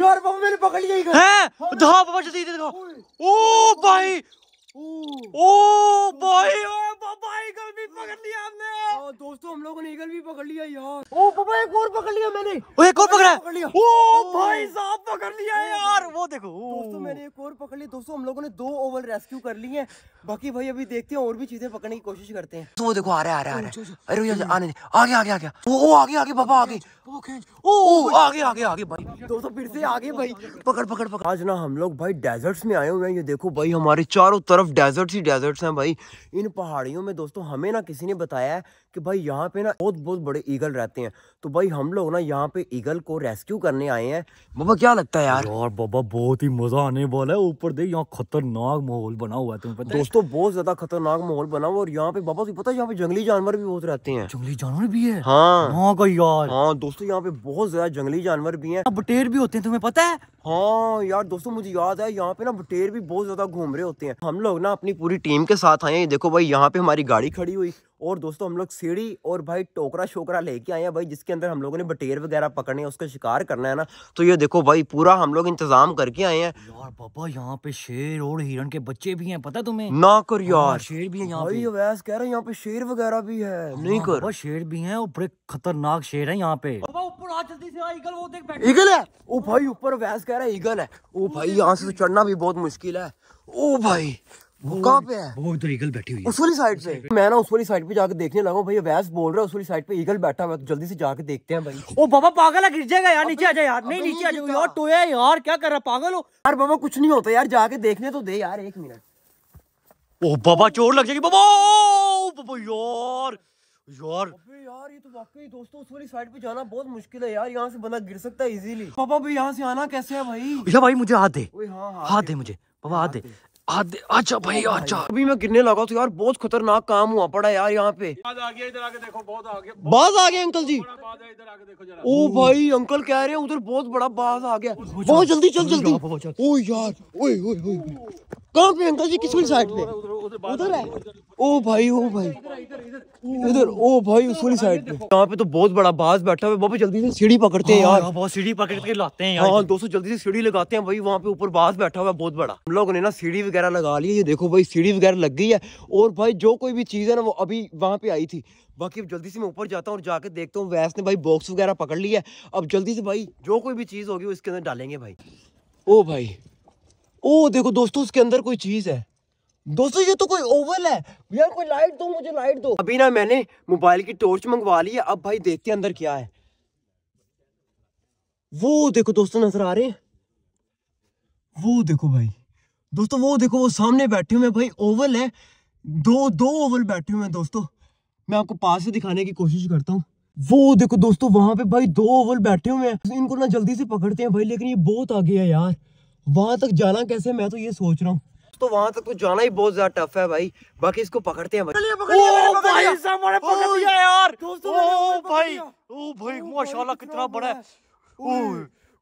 यार बाबा मैंने पकड़ लिया है तो हाँ, बाबा जल्दी देखो ओ भाई ओ भाई पापा ईगल भी पकड़ लिया हमने हाँ, दोस्तों हम लोगों ने ईगल भी पकड़ लिया यार ओ पापा एक और पकड़ लिया मैंने एक और पकड़ा पकड़ लिया ओ भाई साहब पकड़ लिया यार वो देखो दोस्तों मैंने एक और पकड़ लिया दोस्तों हम लोगों ने दो ओवल रेस्क्यू कर लिए हैं बाकी भाई अभी देखते हैं और भी चीजें पकड़ने की कोशिश करते हैं तो वो देखो आ आ रहे आ रहे अच्छा, अच्छा। अरे आने आगे आगे आगे ओ आगे आगे पापा आगे आगे आगे आगे भाई दोस्तों फिर से आगे भाई पकड़ पकड़ पकड़ आज ना हम लोग भाई डेजर्ट्स में आए हुए हैं ये देखो भाई हमारे चारों तरफ तरफ डेजर्ट्स ही डेजर्ट्स हैं भाई इन पहाड़ियों में दोस्तों हमें ना किसी ने बताया है कि भाई यहाँ पे ना बहुत बहुत बड़े ईगल रहते हैं तो भाई हम लोग ना यहाँ पे ईगल को रेस्क्यू करने आए हैं बाबा क्या लगता है यार और बाबा बहुत ही मजा आने वाला है ऊपर देख यहाँ खतरनाक माहौल बना हुआ है तुम्हें दोस्तों बहुत ज्यादा खतरनाक माहौल बना हुआ और यहाँ पे बाबा तुम्हें पता है यहाँ पे जंगली जानवर भी बहुत रहते हैं जंगली जानवर भी है हाँ, हाँ यार हाँ दोस्तों यहाँ पे बहुत ज्यादा जंगली जानवर भी है बटेर भी होते हैं तुम्हें पता है हाँ यार दोस्तों मुझे याद है यहाँ पे ना बटेर भी बहुत ज्यादा घूम रहे होते हैं हम लोग ना अपनी पूरी टीम के साथ आए हैं देखो भाई यहाँ पे हमारी गाड़ी खड़ी हुई और दोस्तों हम लोग सीढ़ी और भाई टोकरा शोकरा लेके आए हैं भाई जिसके अंदर हम लोगों ने बटेर वगैरह पकड़ने उसका शिकार करना है ना तो ये देखो भाई पूरा हम लोग इंतजाम करके आए हैं यार पापा यहाँ पे शेर और हिरण के बच्चे भी हैं पता तुम्हें ना कर हाँ, यार शेर भी है यहाँ वैस कह रहे हैं यहाँ पे शेर वगैरह भी है हाँ, नहीं कर शेर भी है बड़े खतरनाक शेर है यहाँ पे ईगल है ओ भाई ऊपर वैस कह रहा है ईगल है ओ भाई यहाँ से तो चढ़ना भी बहुत मुश्किल है ओ भाई कहाँ पे है वो तो ईगल बैठी हुई है उस वाली साइड पे मैं ना उस वाली साइड पे जाके देखने लगा भाई वैस बोल रहा है उस वाली साइड पे ईगल बैठा हुआ तो जल्दी से जाके देखते हैं भाई ओ बाबा पागल है गिर जाएगा यार नीचे आ जाए यार नहीं नीचे आ जाओ यार टोया यार क्या कर रहा पागल हो यार बाबा कुछ नहीं होता यार जाके देखने तो दे यार एक मिनट ओ बाबा चोर लग जाएगी बाबा बाबा यार यार यार ये तो वाकई दोस्तों उस वाली साइड पे जाना बहुत मुश्किल है यार यहाँ से बंदा गिर सकता है इजीली पापा भी यहाँ से आना कैसे है भाई या भाई मुझे हाथ दे हाँ, हाथ दे मुझे पापा हाथ दे अच्छा भाई अच्छा अभी मैं गिरने लगा तो यार बहुत खतरनाक काम हुआ पड़ा यार यहाँ पे बाज आ गया अंकल जी ओ भाई अंकल कह रहे हैं उधर बहुत बड़ा बाज आ गया बहुत जल्दी चल जल्दी ओ यार ओए ओए कहाँ पे अंकल जी वाली साइड पे उधर है ओ भाई ओ भाई इधर ओ भाई उस वाली साइड पे यहाँ पे तो बहुत बड़ा बाज बैठा हुआ बाबा जल्दी से सीढ़ी पकड़ते हैं हाँ, यार हाँ, बहुत सीढ़ी पकड़ के लाते हैं हाँ दोस्तों जल्दी से सीढ़ी लगाते हैं भाई वहाँ पे ऊपर बाज बैठा हुआ है बहुत बड़ा हम लोगों ने ना सीढ़ी वगैरह लगा ली है ये देखो भाई सीढ़ी वगैरह लग गई है और भाई जो कोई भी चीज़ है ना वो अभी वहाँ पे आई थी बाकी जल्दी से मैं ऊपर जाता हूँ और जाके देखता हूँ वैस ने भाई बॉक्स वगैरह पकड़ लिया है अब जल्दी से भाई जो कोई भी चीज़ होगी वो इसके अंदर डालेंगे भाई ओ भाई ओ देखो दोस्तों उसके अंदर कोई चीज है दोस्तों ये तो कोई ओवल है यार कोई लाइट दो मुझे लाइट दो अभी ना मैंने मोबाइल की टॉर्च मंगवा ली है अब भाई देखते हैं अंदर क्या है वो देखो दोस्तों नजर आ रहे वो देखो भाई दोस्तों वो देखो वो सामने बैठे हुए भाई ओवल है दो दो ओवल बैठे हुए हैं दोस्तों मैं आपको पास से दिखाने की कोशिश करता हूँ वो देखो दोस्तों वहां पे भाई दो ओवल बैठे हुए हैं इनको ना जल्दी से पकड़ते हैं भाई लेकिन ये बहुत आगे है यार वहाँ तक जाना कैसे मैं तो ये सोच रहा हूँ तो वहां तक तो जाना ही बहुत ज्यादा टफ है भाई बाकी इसको पकड़ते हैं भाई भाई माशाल्लाह कितना बड़ा है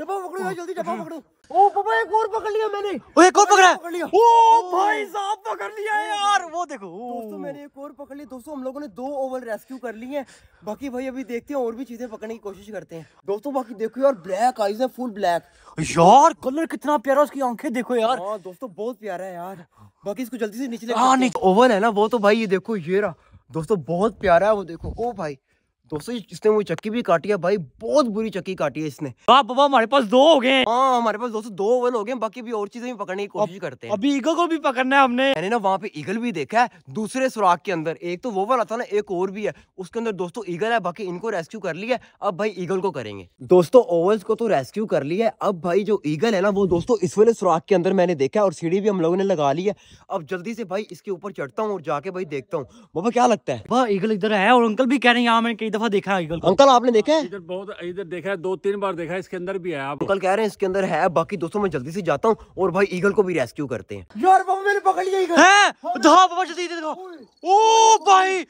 डब्बा पकड़ो जल्दी डब्बा पकड़ो ओ पापा एक और पकड़ लिया मैंने ओ एक और पकड़ा पकड़ लिया ओ भाई साहब पकड़ लिया यार वो देखो दोस्तों मैंने एक और पकड़ लिया दोस्तों हम लोगों ने दो ओवल रेस्क्यू कर लिए हैं बाकी भाई अभी देखते हैं और भी चीजें पकड़ने की कोशिश करते हैं दोस्तों बाकी देखो यार ब्लैक आईज है फुल ब्लैक यार कलर कितना प्यारा उसकी आंखें देखो यार हाँ, दोस्तों बहुत प्यारा है यार बाकी इसको जल्दी से नीचे हाँ, ओवल है ना वो तो भाई ये देखो ये रहा दोस्तों बहुत प्यारा है वो देखो ओ भाई दोस्तों इसने वो चक्की भी काटी है भाई बहुत बुरी चक्की काटी है इसने आप बाबा हमारे पास दो हो गए हाँ हमारे पास दोस्तों दो ओवल हो गए बाकी भी और चीजें भी पकड़ने की कोशिश करते हैं अभी ईगल को भी पकड़ना है हमने मैंने ना वहाँ पे ईगल भी देखा है दूसरे सुराख के अंदर एक तो वो वाला था ना एक और भी है उसके अंदर दोस्तों ईगल है बाकी इनको रेस्क्यू कर लिया अब भाई ईगल को करेंगे दोस्तों ओवल्स को तो रेस्क्यू कर लिया अब भाई जो ईगल है ना वो दोस्तों इस वाले सुराख के अंदर मैंने देखा है और सीढ़ी भी हम लोगों ने लगा ली है अब जल्दी से भाई इसके ऊपर चढ़ता हूँ और जाके भाई देखता हूँ बाबा क्या लगता है वह ईगल इधर है और अंकल भी कह रहे हैं यहाँ मैंने दफा देखा है अंकल आपने हाँ, देखा है इधर बहुत इधर देखा है दो तीन बार देखा है इसके अंदर भी है आप अंकल कह रहे हैं इसके अंदर है बाकी दोस्तों मैं जल्दी से जाता हूँ और भाई ईगल को भी रेस्क्यू करते हैं यार मैंने पकड़ लिया जल्दी ओ भाई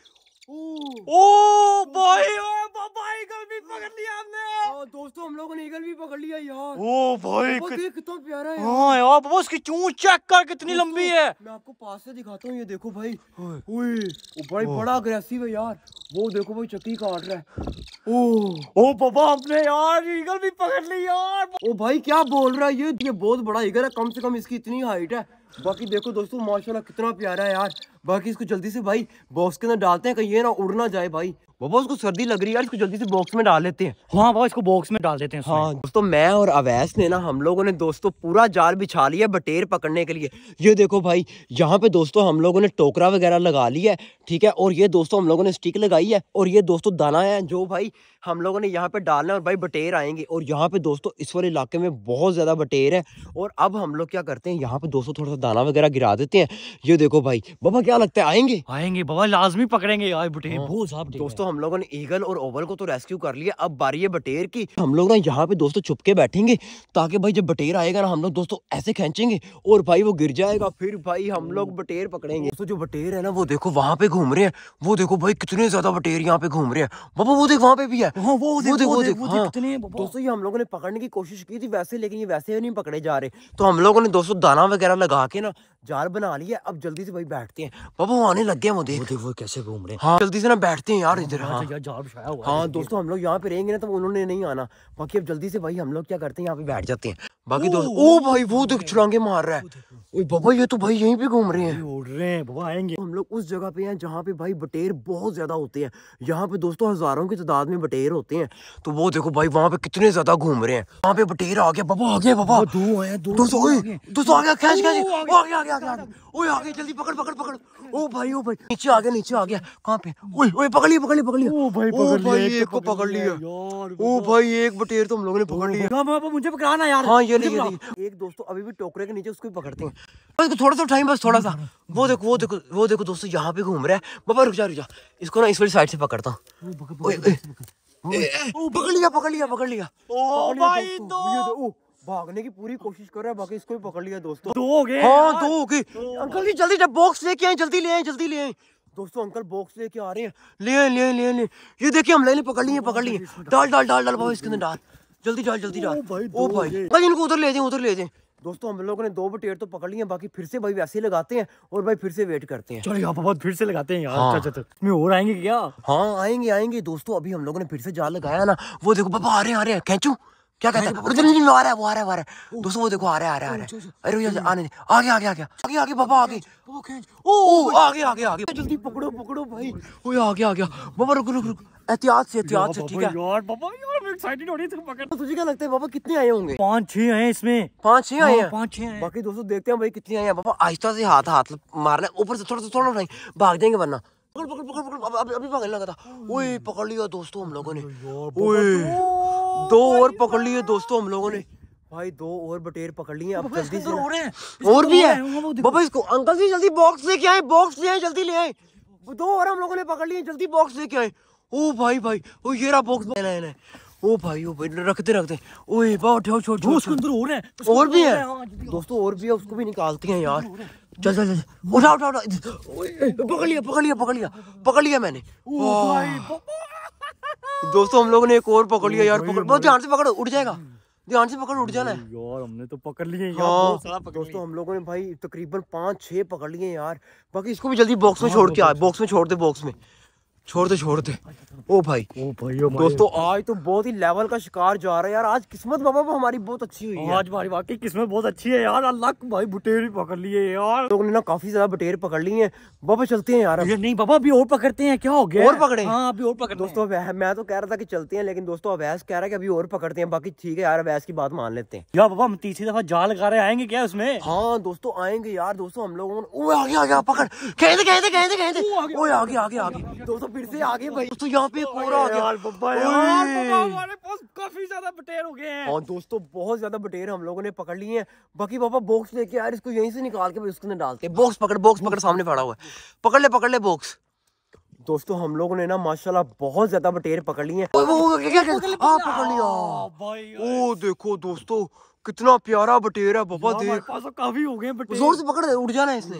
ओ भाई ओ बाबा ईगल भी पकड़ लिया हमने हाँ, दोस्तों हम लोगों ने ईगल भी पकड़ लिया यार ओ भाई कितना प्यारा है हाँ यार बाबा उसकी चोंच चेक कर कितनी लंबी है मैं आपको पास से दिखाता हूँ ये देखो भाई ओए भाई बड़ा अग्रेसिव है यार वो देखो भाई चक्की काट रहा है ओ ओ बाबा हमने यार ईगल भी पकड़ ली यार ओ भाई क्या बोल रहा है ये ये बहुत बड़ा ईगल है कम से कम इसकी इतनी हाइट है बाकी देखो दोस्तों माशाल्लाह कितना प्यारा है यार बाकी इसको जल्दी से भाई बॉक्स के अंदर डालते हैं कहीं ये ना उड़ ना जाए भाई बाबा उसको सर्दी लग रही है इसको जल्दी से बॉक्स में डाल लेते हैं हाँ बाबा इसको बॉक्स में डाल देते हैं हाँ दोस्तों मैं और अवैस ने ना हम लोगों ने दोस्तों पूरा जाल बिछा लिया बटेर पकड़ने के लिए ये देखो भाई यहाँ पे दोस्तों हम लोगों ने टोकरा वगैरह लगा लिया है ठीक है और ये दोस्तों हम लोगों ने स्टिक लगाई है और ये दोस्तों दाना है जो भाई हम लोगों ने यहाँ पे डालना है और भाई बटेर आएंगे और यहाँ पे दोस्तों इस वाले इलाके में बहुत ज़्यादा बटेर है और अब हम लोग क्या करते हैं यहाँ पे दोस्तों थोड़ा सा दाना वगैरह गिरा देते हैं ये देखो भाई बाबा क्या क्या लगता है आएंगे आएंगे बाबा लाजमी पकड़ेंगे यार बटेर हाँ। बहुत साफ दोस्तों हम लोगों ने ईगल और ओवल को तो रेस्क्यू कर लिया अब बारी है बटेर की हम लोग ना यहाँ पे दोस्तों छुपके बैठेंगे ताकि भाई जब बटेर आएगा ना हम लोग दोस्तों ऐसे खेचेंगे और भाई वो गिर जाएगा फिर भाई हम लोग बटेर पकड़ेंगे दोस्तों जो बटेर है ना वो देखो वहाँ पे घूम रहे हैं वो देखो भाई कितने ज्यादा बटेर यहाँ पे घूम रहे हैं बाबा वो देख वहाँ पे भी है दोस्तों ये हम लोगों ने पकड़ने की कोशिश की थी वैसे लेकिन ये वैसे नहीं पकड़े जा रहे तो हम लोगों ने दोस्तों दाना वगैरह लगा के ना जार बना लिया अब जल्दी से भाई बैठते हैं बाबा वो आने लग गया मुझे वो वो कैसे घूम रहे हैं हाँ जल्दी से ना बैठते हैं यार हाँ, इधर हाँ यार जार बिछाया हुआ हाँ दोस्तों हम लोग यहाँ पे रहेंगे ना तो उन्होंने नहीं आना बाकी अब जल्दी से भाई हम लोग क्या करते हैं यहाँ पे बैठ जाते हैं बाकी दोस्त ओ भाई वो देख छलांगे मार रहा है ओए बाबा ये तो भाई यहीं पे घूम रहे हैं उड़ रहे हैं बाबा आएंगे हम लोग उस जगह पे हैं जहाँ पे भाई बटेर बहुत ज्यादा होते हैं यहाँ पे दोस्तों हजारों की तादाद में बटेर होते हैं तो वो देखो भाई वहाँ पे कितने ज्यादा घूम रहे हैं वहाँ पे बटेर आ गया बाबा आ गया बाबा दो आया दो दोस्तों दोस्तों आ गया कैच कैच ओ आ गया आ गया ओए आ गया जल्दी पकड़ पकड़ पकड़ ओ भाई ओ भाई नीचे आ गया नीचे आ गया कहाँ पे ओए ओए पकड़ लिया पकड़ लिया पकड़ लिया ओ भाई पकड़ लिया एक को पकड़ लिया ओ भाई एक बटेर तो हम लोगों ने पकड़ लिया मुझे पकड़ाना यार हाँ ये नहीं ये नहीं एक दोस्तों तो अभी भी टोकरे के नीचे उसको भी पकड़ते हैं थोड़ा सा टाइम बस थोड़ा सा हम्म, हम्म, वो देखो वो देखो वो देखो दोस्तों यहाँ पे घूम रहा है बाबा रुक जा रुक जा इसको ना इस वाली साइड से पकड़ता हूँ पकड़ लिया पकड़ लिया पकड़ लिया ओ भाई तो भागने की पूरी कोशिश कर रहा है बाकी इसको भी पकड़ लिया दोस्तों दो हो गए हाँ दो हो गए अंकल जी जल्दी बॉक्स लेके आए जल्दी ले आए जल्दी ले आए दोस्तों अंकल बॉक्स लेके आ रहे हैं ले ले ले ले ये देखिए हम ले पकड़ लिए पकड़ लिए डाल डाल डाल डाल बाबा इसके अंदर डाल जल्दी डाल जल्दी डाल ओ भाई ओ भाई भाई इनको उधर ले जाए उधर ले जाए दोस्तों हम लोगों ने दो बटेर तो पकड़ लिए बाकी फिर से भाई वैसे ही लगाते हैं और भाई फिर से वेट करते हैं चलो यहाँ बहुत फिर से लगाते हैं यार हाँ। चाचा अच्छा, अच्छा और आएंगे क्या हाँ आएंगे आएंगे दोस्तों अभी हम लोगों ने फिर से जाल लगाया ना वो देखो बाबा आ रहे आ रहे हैं खेचू क्या कहते हैं जल्दी जल्दी आ रहा है वो आ रहा है दोस्तों वो देखो आ रहा है आ रहा है आ रहा है अच्छा, अच्छा। अरे आने आगे आगे आगे आगे आगे पापा आगे ओ आगे आगे आगे जल्दी पकड़ो पकड़ो भाई ओए आगे आ गया बाबा रुक रुक रुक एहतियात से एहतियात से ठीक है यार बाबा यार एक्साइटेड हो रही है पकड़ तो तुझे क्या लगता है पापा कितने आए होंगे पांच छह आए इसमें पांच छह आए हैं पांच छह आए हाँ, बाकी दोस्तों देखते हैं भाई कितने आए हैं बाबा आहिस्ता से हाथ हाथ मारना ऊपर से थोड़ा सा थोड़ा नहीं भाग जाएंगे वरना पकड़ पकड़ पकड़ पकड़ अभी अभी भागने लगा था ओए पकड़ लिया दोस्तों हम लोगों ने ओए दो और पकड़ लिए दोस्तों हम लोगों ने भाई दो और बटेर पकड़ लिए अब जल्दी से हो रहे और भी है बाबा इसको अंकल जी जल्दी बॉक्स लेके आए बॉक्स ले आए जल्दी ले आए दो और हम लोगों ने पकड़ लिए जल्दी बॉक्स लेके आए ओ भाई भाई ओ ये रहा बॉक्स लेना है ओ भाई ओ भाई रखते रखते ओए बाबा उठो छोड़ छोड़ उसके अंदर और है और भी है हाँ, दोस्तों और भी है उसको भी निकालते हैं यार चल चल चल उठा उठा उठा पकड़ लिया पकड़ लिया पकड़ लिया पकड़ लिया मैंने ओ भाई दोस्तों हम लोगों ने एक और पकड़ लिया यार पकड़ बहुत ध्यान से पकड़ उठ जाएगा हम्म। ध्यान से पकड़ उठ जाना है यार हमने तो पकड़ लिए हाँ, दोस्तों हम लोगों ने भाई तकरीबन पाँच छह पकड़ लिए यार बाकी इसको भी जल्दी बॉक्स में हाँ, छोड़ के आ बॉक्स में छोड़ दे बॉक्स में छोड़ दे छोड़ दे ओ भाई ओ भाई ओ दोस्तों आज तो बहुत ही लेवल का शिकार जा रहा है यार आज किस्मत बाबा हमारी बहुत अच्छी हुई है आज भाई वाकई किस्मत बहुत अच्छी है यार अल्लाह भाई बटेर पकड़ लिए यार लोगों ने ना काफी ज्यादा बुटेर पकड़ लिए हैं बाबा चलते हैं यार नहीं बाबा अभी और पकड़ते हैं क्या हो गया और पकड़े हाँ अभी और पकड़ दोस्तों मैं तो कह रहा था की चलते हैं लेकिन दोस्तों अवैस कह रहा है अभी और पकड़ते हैं बाकी ठीक है यार अवैस की बात मान लेते हैं यार बाबा हम तीसरी दफा जाल लगा रहे आएंगे क्या उसमें हाँ दोस्तों आएंगे यार दोस्तों हम लोगों ने आगे आगे पकड़ कहते कहते कहते कहते आगे आगे आगे दोस्तों फिर से आगे भाई तो यहाँ पे कोहरा आ गया हमारे पास काफी ज्यादा बटेर हो गए हैं और दोस्तों बहुत ज्यादा बटेर हम लोगों ने पकड़ लिए हैं बाकी पापा बॉक्स लेके यार इसको यहीं से निकाल के उसके अंदर डालते हैं बॉक्स पकड़ बॉक्स पकड़ सामने पड़ा हुआ है पकड़ ले पकड़ ले बॉक्स दोस्तों हम लोगों ने ना माशाल्लाह बहुत ज्यादा बटेर पकड़ लिए देखो दोस्तों कितना प्यारा बटेर है बाबा देख तो काफी हो गए जोर से पकड़ उठ जाना है इसने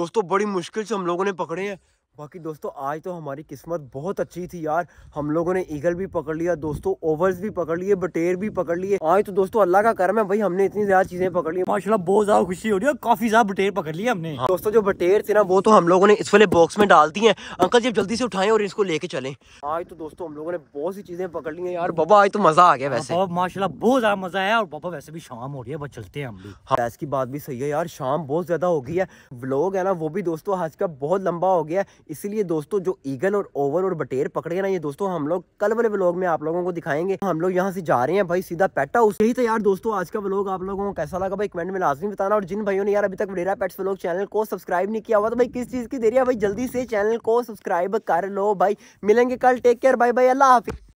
दोस्तों बड़ी मुश्किल से हम लोगों ने पकड़े हैं बाकी दोस्तों आज तो हमारी किस्मत बहुत अच्छी थी यार हम लोगों ने ईगल भी पकड़ लिया दोस्तों ओवर्स भी पकड़ लिए बटेर भी पकड़ लिए आज तो दोस्तों अल्लाह का करम है भाई हमने इतनी ज्यादा चीजें पकड़ ली माशाल्लाह बहुत ज्यादा खुशी हो रही है काफी ज्यादा बटेर पकड़ लिया हमने हाँ। दोस्तों जो बटेर थे ना वो तो हम लोगों ने इस वाले बॉक्स में डाल है अंकल जी जल्दी से उठाए और इसको लेके चले आज तो दोस्तों हम लोगों ने बहुत सी चीजें पकड़ ली है यार बाबा आज तो मजा आ गया हाँ, वैसे माशाला बहुत ज्यादा मजा आया और बाबा वैसे भी शाम हो रही है बस चलते हैं हम लोग हाँ, की बात भी सही है यार शाम बहुत ज्यादा हो गई है लोग है ना वो भी दोस्तों आज का बहुत लंबा हो गया इसलिए दोस्तों जो ईगल और ओवल और बटेर पकड़े ना ये दोस्तों हम लोग कल वाले ब्लॉग में आप लोगों को दिखाएंगे हम लोग यहाँ से जा रहे हैं भाई सीधा पेटा हाउस यही तो यार दोस्तों आज का ब्लॉग आप लोगों को कैसा लगा भाई कमेंट में लाजमी बताना और जिन भाइयों ने यार अभी तक वडेरा पेट्स ब्लॉग चैनल को सब्सक्राइब नहीं किया हुआ तो भाई किस चीज़ की देरी है भाई जल्दी से चैनल को सब्सक्राइब कर लो भाई मिलेंगे कल take care bye bye Allah हाफिज़